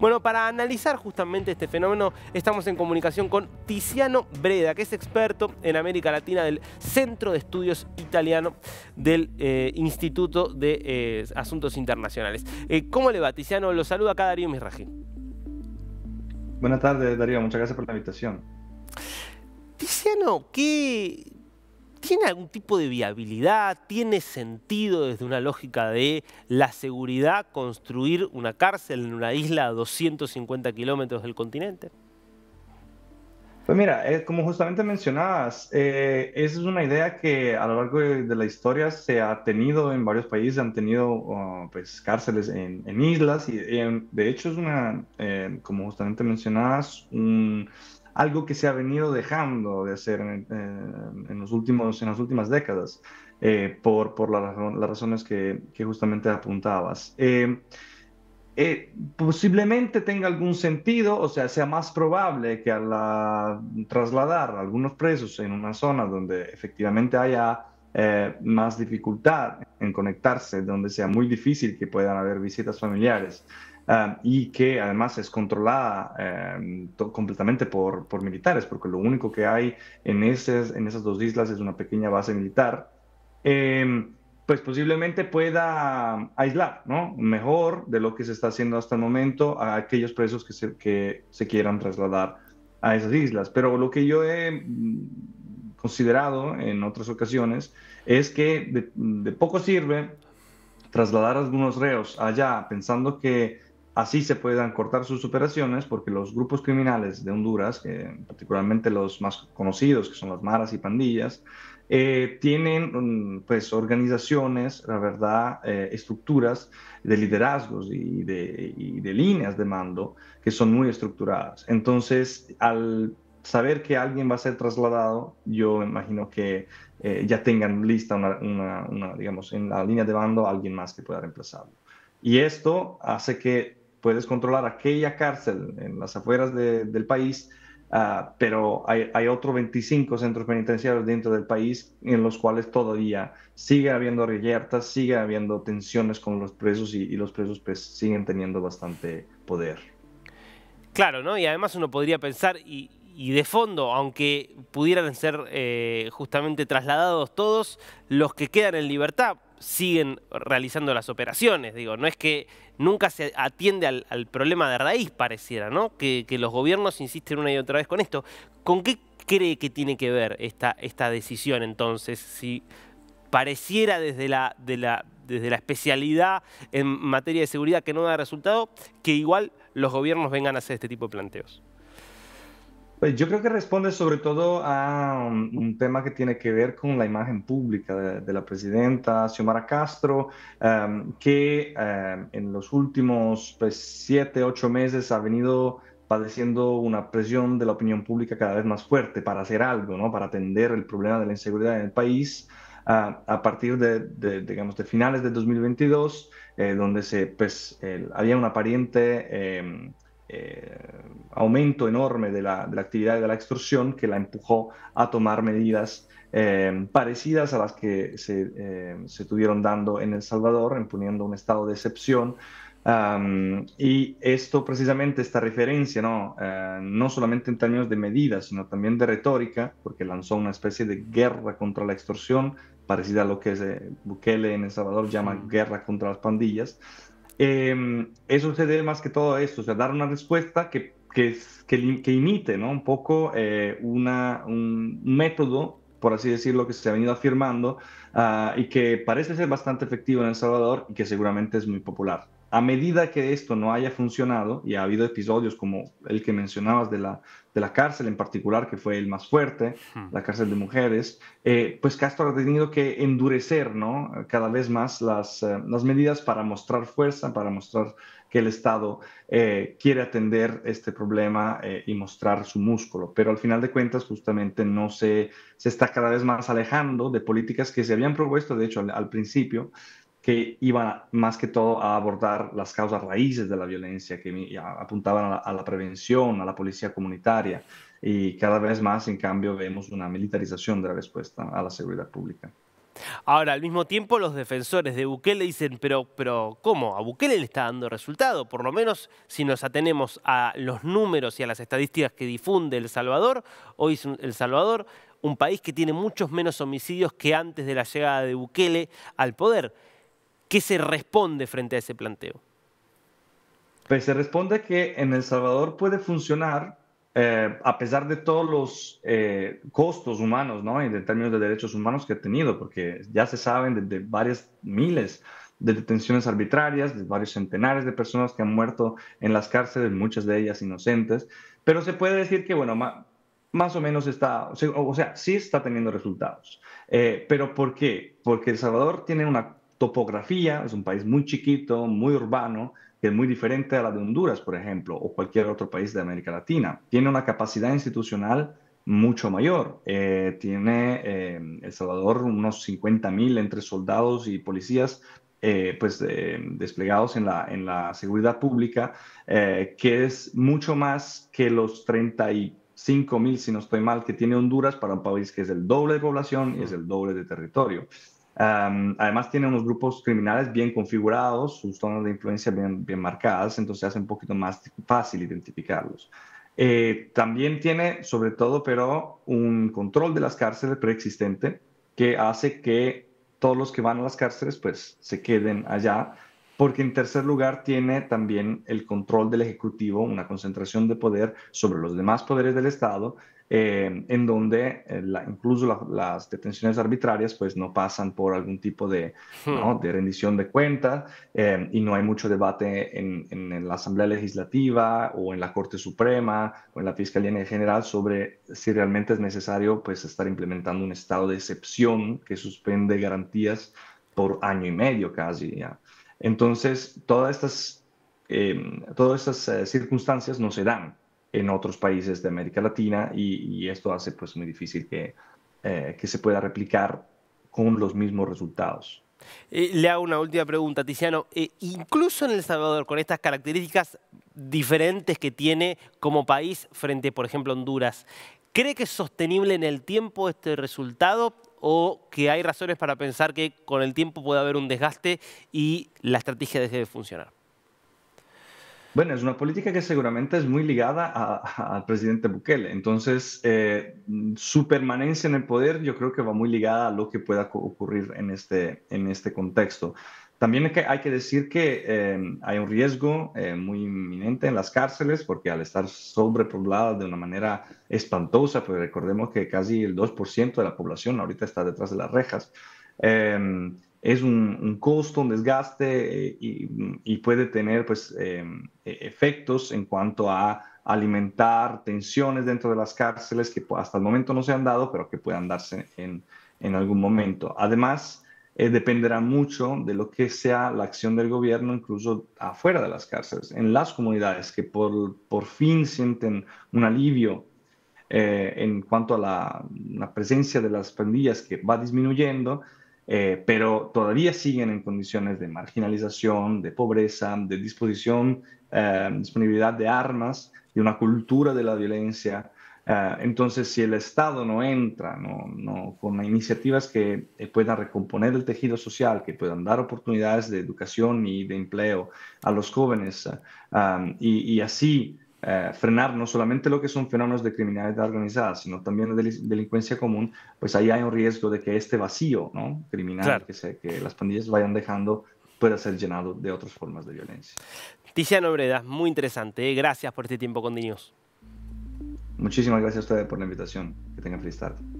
Bueno, para analizar justamente este fenómeno, estamos en comunicación con Tiziano Breda, que es experto en América Latina del Centro de Estudios Italiano del eh, Instituto de eh, Asuntos Internacionales. Eh, ¿Cómo le va, Tiziano? Lo saluda acá Darío Misraji. Buenas tardes, Darío. Muchas gracias por la invitación. Tiziano, ¿qué, ¿Tiene algún tipo de viabilidad? ¿Tiene sentido desde una lógica de la seguridad construir una cárcel en una isla a 250 kilómetros del continente? Pues mira, eh, como justamente mencionabas, eh, esa es una idea que a lo largo de, la historia se ha tenido en varios países, han tenido oh, pues, cárceles en, islas y de hecho es una, eh, como justamente mencionabas, un, algo que se ha venido dejando de hacer en, los últimos, en las últimas décadas eh, por, por las razones que, justamente apuntabas. Eh, eh, posiblemente tenga algún sentido, o sea, sea más probable que al trasladar a algunos presos en una zona donde efectivamente haya más dificultad en conectarse, donde sea muy difícil que puedan haber visitas familiares, Ah, y que además es controlada em, completamente por, por, militares, porque lo único que hay en, esas, en esas dos islas es una pequeña base militar, em, pues posiblemente pueda aislar ¿no? mejor de lo que se está haciendo hasta el momento a aquellos presos que se, que se quieran trasladar a esas islas. Pero lo que yo he mm, considerado en otras ocasiones es que de, poco sirve trasladar algunos reos allá pensando que Así se puedan cortar sus operaciones porque los grupos criminales de Honduras, particularmente los más conocidos, que son las maras y pandillas, eh, tienen mm, pues organizaciones, la verdad, eh, estructuras de liderazgos y de, líneas de mando que son muy estructuradas. Entonces, al saber que alguien va a ser trasladado, yo imagino que eh, ya tengan lista una, una, digamos, en la línea de mando alguien más que pueda reemplazarlo. Y esto hace que puedes controlar aquella cárcel en las afueras del país, ah, pero hay, otros 25 centros penitenciarios dentro del país en los cuales todavía sigue habiendo reyertas, sigue habiendo tensiones con los presos y, los presos pues, siguen teniendo bastante poder. Claro, ¿no? Y además uno podría pensar, y, de fondo, aunque pudieran ser eh, justamente trasladados todos, los que quedan en libertad, siguen realizando las operaciones. Digo, no es que nunca se atiende al, problema de raíz, pareciera, ¿no? Que, que, los gobiernos insisten una y otra vez con esto. ¿Con qué cree que tiene que ver esta, esta decisión entonces? Si pareciera desde la, desde la especialidad en materia de seguridad que no da resultado, que igual los gobiernos vengan a hacer este tipo de planteos. Pues, yo creo que responde sobre todo a um, un, tema que tiene que ver con la imagen pública de, la presidenta Xiomara Castro, um, que um, en los últimos pues, siete, ocho meses ha venido padeciendo una presión de la opinión pública cada vez más fuerte para hacer algo, ¿no? para atender el problema de la inseguridad en el país. Ah, a partir de, digamos, de finales de 2022, eh, donde se, pues, había una aparente... Em, eh, aumento enorme de la, actividad de la extorsión que la empujó a tomar medidas eh, parecidas a las que se, estuvieron eh, tuvieron dando en El Salvador, imponiendo un estado de excepción. y esto precisamente, esta referencia, ¿no? no solamente en términos de medidas, sino también de retórica, porque lanzó una especie de guerra contra la extorsión, parecida a lo que Bukele en El Salvador llama guerra contra las pandillas, eh, eso se debe más que todo a esto, o sea, dar una respuesta que, que, que, imite ¿no? un poco eh, un método, por así decirlo, que se ha venido afirmando ah, y que parece ser bastante efectivo en El Salvador y que seguramente es muy popular. A medida que esto no haya funcionado, y ha habido episodios como el que mencionabas de la, de la cárcel en particular, que fue el más fuerte, la cárcel de mujeres, eh, pues Castro ha tenido que endurecer ¿no? cada vez más las, eh, medidas para mostrar fuerza, para mostrar que el Estado eh, quiere atender este problema y mostrar su músculo. Pero al final de cuentas, justamente no se, se está cada vez más alejando de políticas que se habían propuesto, de hecho, al principio, que iban más que todo a abordar las causas raíces de la violencia, que apuntaban a la, prevención, a la policía comunitaria, y cada vez más, en cambio, vemos una militarización de la respuesta a la seguridad pública. Ahora, al mismo tiempo, los defensores de Bukele dicen, pero, pero ¿cómo? A Bukele le está dando resultado, por lo menos si nos atenemos a los números y a las estadísticas que difunde El Salvador, hoy es El Salvador un país que tiene muchos menos homicidios que antes de la llegada de Bukele al poder. ¿Qué se responde frente a ese planteo? Pues se responde que en El Salvador puede funcionar eh, a pesar de todos los eh, costos humanos, ¿no? Y de términos de derechos humanos que ha tenido, porque ya se saben desde de varias miles de detenciones arbitrarias, de varios centenares de personas que han muerto en las cárceles, muchas de ellas inocentes, pero se puede decir que, bueno, más, o menos está, o sea, sí está teniendo resultados. Eh, pero ¿por qué? Porque El Salvador tiene una topografía, es un país muy chiquito, muy urbano, que es muy diferente a la de Honduras, por ejemplo, o cualquier otro país de América Latina. Tiene una capacidad institucional mucho mayor. Eh, tiene eh, El Salvador unos 50.000 entre soldados y policías eh, pues, desplegados en la, en la seguridad pública, que es mucho más que los 35.000, si no estoy mal, que tiene Honduras para un país que es el doble de población y es el doble de territorio además tiene unos grupos criminales bien configurados, sus zonas de influencia bien, marcadas, entonces hace un poquito más fácil identificarlos. Eh, también tiene, sobre todo, pero un control de las cárceles preexistente que hace que todos los que van a las cárceles pues se queden allá porque en tercer lugar tiene también el control del Ejecutivo, una concentración de poder sobre los demás poderes del Estado, eh, en donde eh, la, incluso las detenciones arbitrarias pues no pasan por algún tipo de, hmm. de rendición de cuentas eh, y no hay mucho debate en, la Asamblea Legislativa o en la Corte Suprema o en la Fiscalía general sobre si realmente es necesario pues estar implementando un estado de excepción que suspende garantías por año y medio casi entonces, todas estas, em, todas estas eh, circunstancias no se dan en otros países de América Latina y, esto hace pues muy difícil que, eh, que se pueda replicar con los mismos resultados. Eh, le hago una última pregunta, Tiziano. incluso en El Salvador, con estas características diferentes que tiene como país frente, por ejemplo, a Honduras, ¿cree que es sostenible en el tiempo este resultado o que hay razones para pensar que con el tiempo puede haber un desgaste y la estrategia deje de funcionar? Bueno, es una política que seguramente es muy ligada al presidente Bukele. Entonces, eh, su permanencia en el poder yo creo que va muy ligada a lo que pueda ocurrir en este, en este contexto. También hay que, hay que decir que eh, hay un riesgo eh, muy inminente en las cárceles porque al estar sobrepobladas de una manera espantosa, pues recordemos que casi el 2% de la población ahorita está detrás de las rejas es un, un costo, un desgaste eh, y, y, puede tener pues, em, e, efectos en cuanto a alimentar tensiones dentro de las cárceles que hasta el momento no se han dado, pero que puedan darse en, en algún momento. Además, eh, dependerá mucho de lo que sea la acción del gobierno, incluso afuera de las cárceles, en las comunidades que por, por fin sienten un alivio eh, en cuanto a la, la, presencia de las pandillas que va disminuyendo, eh, pero todavía siguen en condiciones de marginalización, de pobreza, de disposición, eh, disponibilidad de armas, de una cultura de la violencia. Eh, entonces, si el Estado no entra no, con iniciativas que puedan recomponer el tejido social, que puedan dar oportunidades de educación y de empleo a los jóvenes y, y así eh, frenar no solamente lo que son fenómenos de criminalidad organizada, sino también de delincuencia común, pues ahí hay un riesgo de que este vacío ¿no? criminal que, se, que las pandillas vayan dejando pueda ser llenado de otras formas de violencia. Tiziano Breda, muy interesante. ¿eh? Gracias por este tiempo con Muchísimas gracias a ustedes por la invitación. Que tengan feliz tarde.